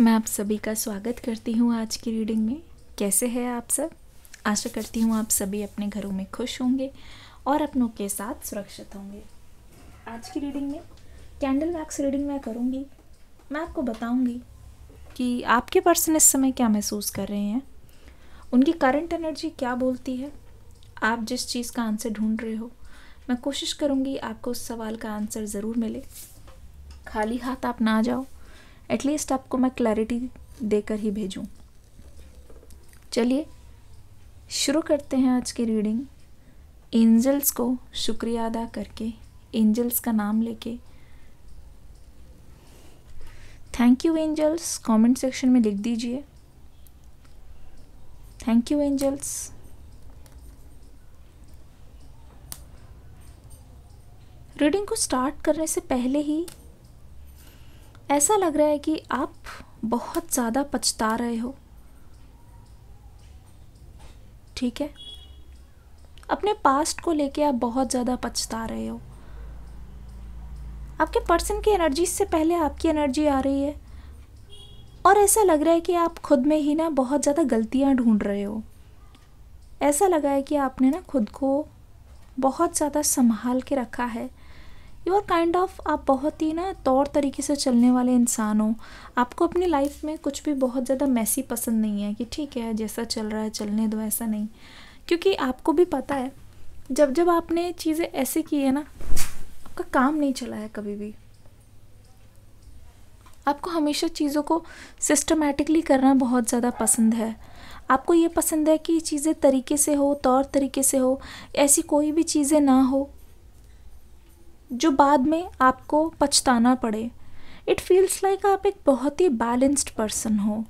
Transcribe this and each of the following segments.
मैं आप सभी का स्वागत करती हूँ आज की रीडिंग में कैसे हैं आप सब आशा करती हूँ आप सभी अपने घरों में खुश होंगे और अपनों के साथ सुरक्षित होंगे आज की रीडिंग में कैंडल वैक्स रीडिंग मैं करूँगी मैं आपको बताऊँगी कि आपके पर्सन इस समय क्या महसूस कर रहे हैं उनकी करंट एनर्जी क्या बोलती है आप जिस चीज़ का आंसर ढूंढ रहे हो मैं कोशिश करूँगी आपको उस सवाल का आंसर ज़रूर मिले खाली हाथ आप ना जाओ एटलीस्ट आपको मैं क्लैरिटी देकर ही भेजूँ चलिए शुरू करते हैं आज की रीडिंग एंजल्स को शुक्रिया अदा करके एंजल्स का नाम लेके thank you angels comment section में लिख दीजिए थैंक यू एंजल्स रीडिंग को स्टार्ट करने से पहले ही ऐसा लग रहा है कि आप बहुत ज़्यादा पछता रहे हो ठीक है अपने पास्ट को लेके आप बहुत ज़्यादा पछता रहे हो आपके पर्सन की एनर्जी से पहले आपकी एनर्जी आ रही है और ऐसा लग रहा है कि आप खुद में ही ना बहुत ज़्यादा गलतियाँ ढूंढ रहे हो ऐसा लगा है कि आपने ना खुद को बहुत ज़्यादा संभाल के रखा है यू आर काइंड ऑफ आप बहुत ही ना तौर तरीके से चलने वाले इंसान हो आपको अपनी लाइफ में कुछ भी बहुत ज़्यादा मैसी पसंद नहीं है कि ठीक है जैसा चल रहा है चलने दो ऐसा नहीं क्योंकि आपको भी पता है जब जब आपने चीज़ें ऐसे की है ना आपका काम नहीं चला है कभी भी आपको हमेशा चीज़ों को सिस्टमेटिकली करना बहुत ज़्यादा पसंद है आपको ये पसंद है कि चीज़ें तरीके से हो तौर तरीके से हो ऐसी कोई भी चीज़ें ना हो जो बाद में आपको पछताना पड़े इट फील्स लाइक आप एक बहुत ही बैलेंस्ड पर्सन हो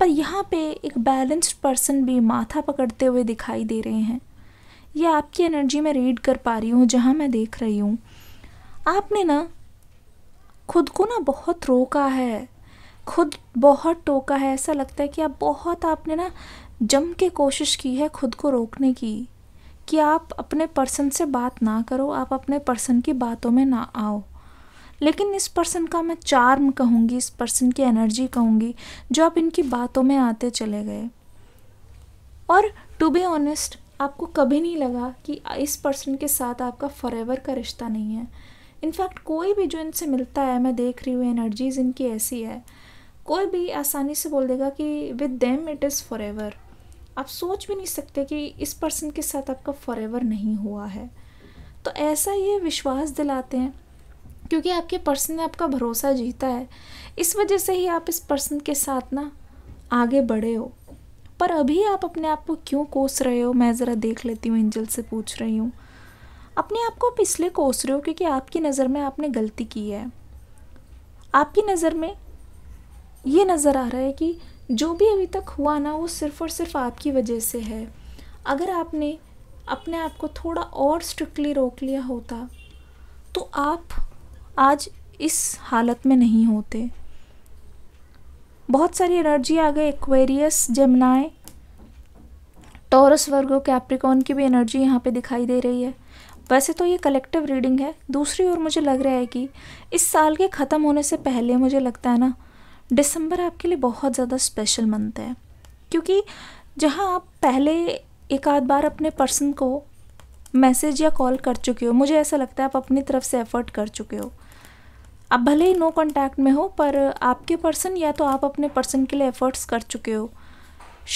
पर यहाँ पे एक बैलेंस्ड पर्सन भी माथा पकड़ते हुए दिखाई दे रहे हैं ये आपकी एनर्जी में रीड कर पा रही हूँ जहाँ मैं देख रही हूँ आपने ना खुद को ना बहुत रोका है खुद बहुत टोका है ऐसा लगता है कि आप बहुत आपने ना जम के कोशिश की है खुद को रोकने की कि आप अपने पर्सन से बात ना करो आप अपने पर्सन की बातों में ना आओ लेकिन इस पर्सन का मैं चार्म कहूँगी इस पर्सन की एनर्जी कहूँगी जो आप इनकी बातों में आते चले गए और टू बी ऑनेस्ट आपको कभी नहीं लगा कि इस पर्सन के साथ आपका फॉरेवर का रिश्ता नहीं है इनफैक्ट कोई भी जो इनसे मिलता है मैं देख रही हूँ एनर्जीज इनकी ऐसी है कोई भी आसानी से बोल देगा कि with them it is forever आप सोच भी नहीं सकते कि इस पर्सन के साथ आपका फॉर नहीं हुआ है तो ऐसा ये विश्वास दिलाते हैं क्योंकि आपके पर्सन ने आपका भरोसा जीता है इस वजह से ही आप इस पर्सन के साथ ना आगे बढ़े हो पर अभी आप अपने आप को क्यों कोस रहे हो मैं ज़रा देख लेती हूँ एंजल से पूछ रही हूँ अपने आप को आप इसलिए कोस रहे हो क्योंकि आपकी नज़र में आपने गलती की है आपकी नज़र में ये नज़र आ रहा है कि जो भी अभी तक हुआ ना वो सिर्फ़ और सिर्फ आपकी वजह से है अगर आपने अपने आप को थोड़ा और स्ट्रिक्टली रोक लिया होता तो आप आज इस हालत में नहीं होते बहुत सारी एनर्जी आ गई Aquarius Gemini Taurus Virgo Capricorn की भी एनर्जी यहाँ पे दिखाई दे रही है वैसे तो ये कलेक्टिव रीडिंग है दूसरी ओर मुझे लग रहा है कि इस साल के ख़त्म होने से पहले मुझे लगता है ना दिसंबर आपके लिए बहुत ज़्यादा स्पेशल मंथ है क्योंकि जहाँ आप पहले एक आध बार अपने पर्सन को मैसेज या कॉल कर चुके हो मुझे ऐसा लगता है आप अपनी तरफ से एफर्ट कर चुके हो आप भले ही नो कॉन्टैक्ट में हो पर आपके पर्सन या तो आप अपने पर्सन के लिए एफर्ट्स कर चुके हो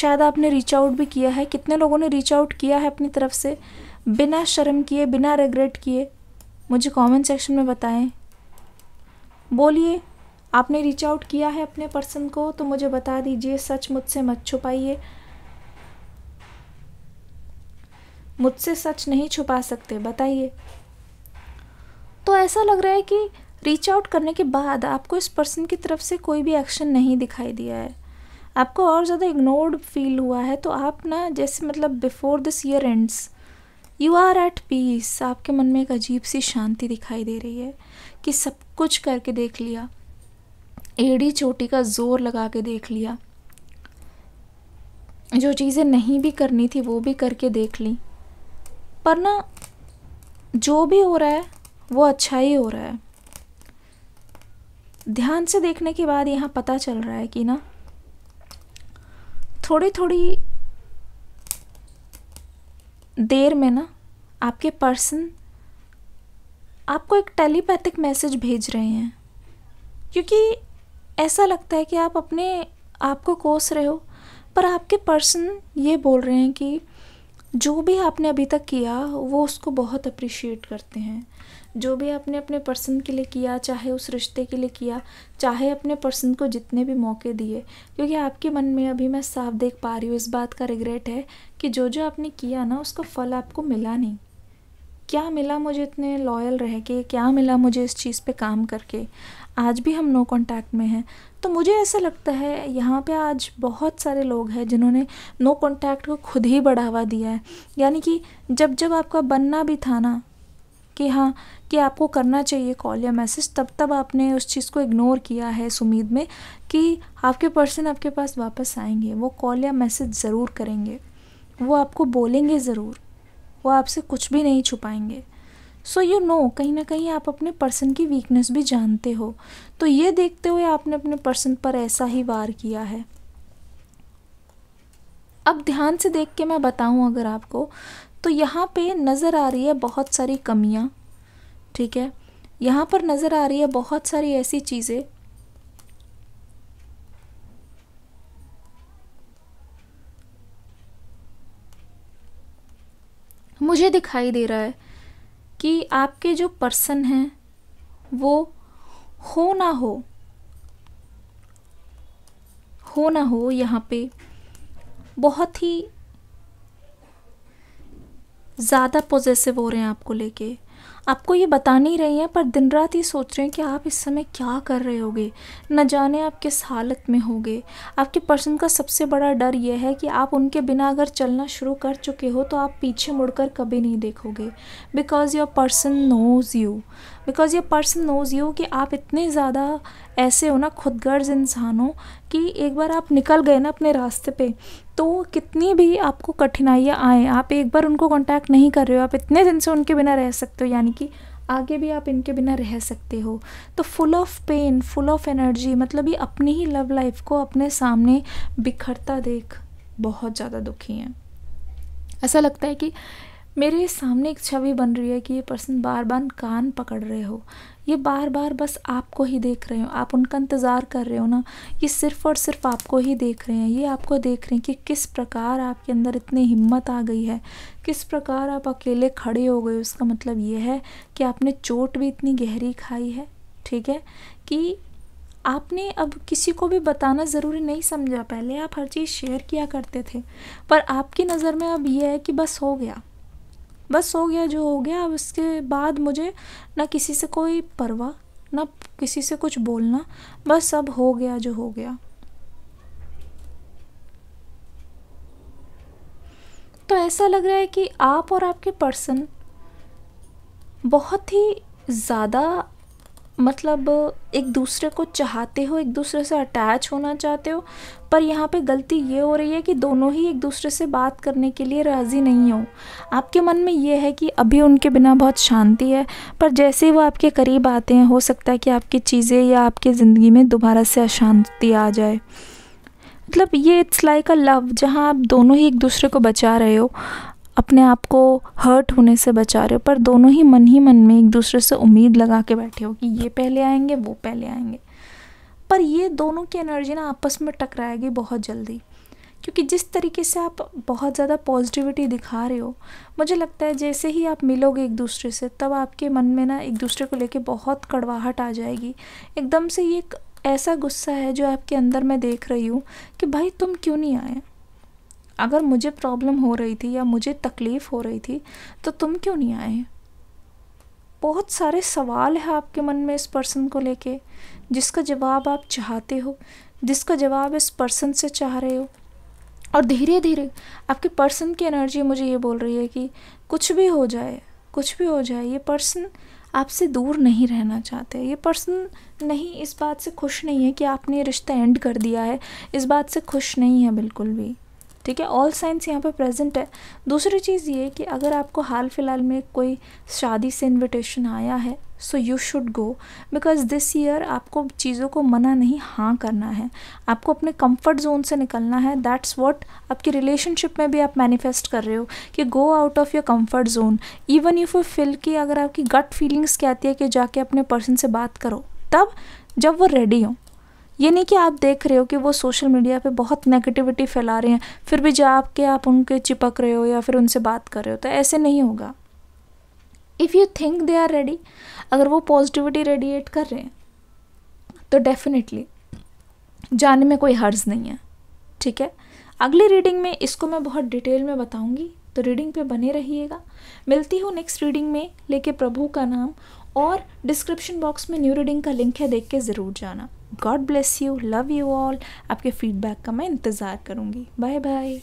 शायद आपने रीच आउट भी किया है कितने लोगों ने रीच आउट किया है अपनी तरफ से बिना शर्म किए बिना रिग्रेट किए मुझे कमेंट सेक्शन में बताएं बोलिए आपने रीच आउट किया है अपने पर्सन को तो मुझे बता दीजिए सच मुझसे मत छुपाइए मुझसे सच नहीं छुपा सकते बताइए तो ऐसा लग रहा है कि रीच आउट करने के बाद आपको इस पर्सन की तरफ से कोई भी एक्शन नहीं दिखाई दिया है आपको और ज़्यादा इग्नोर्ड फील हुआ है तो आप ना जैसे मतलब before this year ends you are at peace आपके मन में एक अजीब सी शांति दिखाई दे रही है कि सब कुछ करके देख लिया एड़ी चोटी का ज़ोर लगा के देख लिया जो चीज़ें नहीं भी करनी थी वो भी करके देख ली पर ना जो भी हो रहा है वो अच्छा ही हो रहा है ध्यान से देखने के बाद यहाँ पता चल रहा है कि ना थोड़ी थोड़ी देर में ना आपके पर्सन आपको एक टेलीपैथिक मैसेज भेज रहे हैं क्योंकि ऐसा लगता है कि आप अपने आप को कोस रहे हो पर आपके पर्सन ये बोल रहे हैं कि जो भी आपने अभी तक किया वो उसको बहुत अप्रिशिएट करते हैं जो भी आपने अपने पर्सन के लिए किया चाहे उस रिश्ते के लिए किया चाहे अपने पर्सन को जितने भी मौके दिए क्योंकि आपके मन में अभी मैं साफ देख पा रही हूँ इस बात का रिग्रेट है कि जो जो आपने किया ना उसका फल आपको मिला नहीं क्या मिला मुझे इतने लॉयल रह के क्या मिला मुझे इस चीज़ पे काम करके आज भी हम नो कॉन्टैक्ट में हैं तो मुझे ऐसा लगता है यहाँ पे आज बहुत सारे लोग हैं जिन्होंने नो कॉन्टैक्ट को खुद ही बढ़ावा दिया है यानी कि जब जब आपका बनना भी था ना कि हाँ कि आपको करना चाहिए कॉल या मैसेज तब तब आपने उस चीज़ को इग्नोर किया है इस उम्मीद में कि आपके पर्सन आपके पास वापस आएंगे वो कॉल या मैसेज ज़रूर करेंगे वो आपको बोलेंगे ज़रूर वो आपसे कुछ भी नहीं छुपाएंगे सो यू नो कहीं ना कहीं आप अपने पर्सन की वीकनेस भी जानते हो तो ये देखते हुए आपने अपने पर्सन पर ऐसा ही वार किया है अब ध्यान से देख के मैं बताऊं अगर आपको तो यहाँ पे नज़र आ रही है बहुत सारी कमियाँ ठीक है यहाँ पर नज़र आ रही है बहुत सारी ऐसी चीज़ें मुझे दिखाई दे रहा है कि आपके जो पर्सन हैं वो हो ना हो हो ना हो यहाँ पे बहुत ही ज़्यादा पॉजिटिव हो रहे हैं आपको लेके आपको ये बता नहीं रही हैं पर दिन रात ये सोच रहे हैं कि आप इस समय क्या कर रहे होगे न जाने आप किस हालत में होगे आपके पर्सन का सबसे बड़ा डर यह है कि आप उनके बिना अगर चलना शुरू कर चुके हो तो आप पीछे मुड़कर कभी नहीं देखोगे because your person knows you because your person knows you कि आप इतने ज़्यादा ऐसे हो ना खुद गर्ज इंसान हो कि एक बार आप निकल गए ना अपने रास्ते पे तो कितनी भी आपको कठिनाइयाँ आएँ आप एक बार उनको कांटेक्ट नहीं कर रहे हो आप इतने दिन से उनके बिना रह सकते हो यानी कि आगे भी आप इनके बिना रह सकते हो तो full of pain full of energy मतलब ये अपनी ही लव लाइफ को अपने सामने बिखरता देख बहुत ज़्यादा दुखी हैं ऐसा लगता है कि मेरे सामने एक छवि बन रही है कि ये पर्सन बार बार कान पकड़ रहे हो ये बार बार बस आपको ही देख रहे हो आप उनका इंतज़ार कर रहे हो ना ये सिर्फ़ और सिर्फ आपको ही देख रहे हैं ये आपको देख रहे हैं कि किस प्रकार आपके अंदर इतनी हिम्मत आ गई है किस प्रकार आप अकेले खड़े हो गए उसका मतलब ये है कि आपने चोट भी इतनी गहरी खाई है ठीक है कि आपने अब किसी को भी बताना ज़रूरी नहीं समझा पहले आप हर चीज़ शेयर किया करते थे पर आपकी नज़र में अब यह है कि बस हो गया बस हो गया जो हो गया अब इसके बाद मुझे ना किसी से कोई परवाह ना किसी से कुछ बोलना बस अब हो गया जो हो गया तो ऐसा लग रहा है कि आप और आपके पर्सन बहुत ही ज़्यादा मतलब एक दूसरे को चाहते हो एक दूसरे से अटैच होना चाहते हो पर यहाँ पे गलती ये हो रही है कि दोनों ही एक दूसरे से बात करने के लिए राज़ी नहीं हो आपके मन में ये है कि अभी उनके बिना बहुत शांति है पर जैसे ही वो आपके करीब आते हैं हो सकता है कि आपकी चीज़ें या आपकी ज़िंदगी में दोबारा से अशांति आ जाए मतलब ये इट्स लाइक अ लव जहाँ आप दोनों ही एक दूसरे को बचा रहे हो अपने आप को हर्ट होने से बचा रहे हो पर दोनों ही मन ही मन में एक दूसरे से उम्मीद लगा के बैठे हो कि ये पहले आएंगे वो पहले आएंगे पर ये दोनों की एनर्जी ना आपस में टकराएगी बहुत जल्दी क्योंकि जिस तरीके से आप बहुत ज़्यादा पॉजिटिविटी दिखा रहे हो मुझे लगता है जैसे ही आप मिलोगे एक दूसरे से तब आपके मन में ना एक दूसरे को लेके बहुत कड़वाहट आ जाएगी एकदम से ये एक ऐसा गुस्सा है जो आपके अंदर मैं देख रही हूँ कि भाई तुम क्यों नहीं आए अगर मुझे प्रॉब्लम हो रही थी या मुझे तकलीफ़ हो रही थी तो तुम क्यों नहीं आए बहुत सारे सवाल हैं आपके मन में इस पर्सन को लेके जिसका जवाब आप चाहते हो जिसका जवाब इस पर्सन से चाह रहे हो और धीरे धीरे आपके पर्सन की एनर्जी मुझे ये बोल रही है कि कुछ भी हो जाए कुछ भी हो जाए ये पर्सन आपसे दूर नहीं रहना चाहते ये पर्सन नहीं इस बात से खुश नहीं है कि आपने ये रिश्ता एंड कर दिया है इस बात से खुश नहीं है बिल्कुल भी ठीक है ऑल साइंस यहाँ पे प्रेजेंट है दूसरी चीज़ ये कि अगर आपको हाल फिलहाल में कोई शादी से इनविटेशन आया है so you should go because this year आपको चीज़ों को मना नहीं हाँ करना है आपको अपने कंफर्ट जोन से निकलना है दैट्स वॉट आपकी रिलेशनशिप में भी आप मैनिफेस्ट कर रहे हो कि go out of your comfort zone even if you feel कि अगर आपकी गट फीलिंग्स कहती है कि जाके अपने पर्सन से बात करो तब जब वो रेडी हों ये नहीं कि आप देख रहे हो कि वो सोशल मीडिया पे बहुत नेगेटिविटी फैला रहे हैं फिर भी जाप के आप उनके चिपक रहे हो या फिर उनसे बात कर रहे हो तो ऐसे नहीं होगा if you think they are ready अगर वो पॉजिटिविटी रेडिएट कर रहे हैं तो डेफिनेटली जाने में कोई हर्ज नहीं है ठीक है अगली रीडिंग में इसको मैं बहुत डिटेल में बताऊंगी तो रीडिंग पे बने रहिएगा मिलती हूँ नेक्स्ट रीडिंग में लेके प्रभु का नाम और डिस्क्रिप्शन बॉक्स में न्यू रीडिंग का लिंक है देख के ज़रूर जाना God bless you love you all आपके फीडबैक का मैं इंतज़ार करूँगी बाय बाय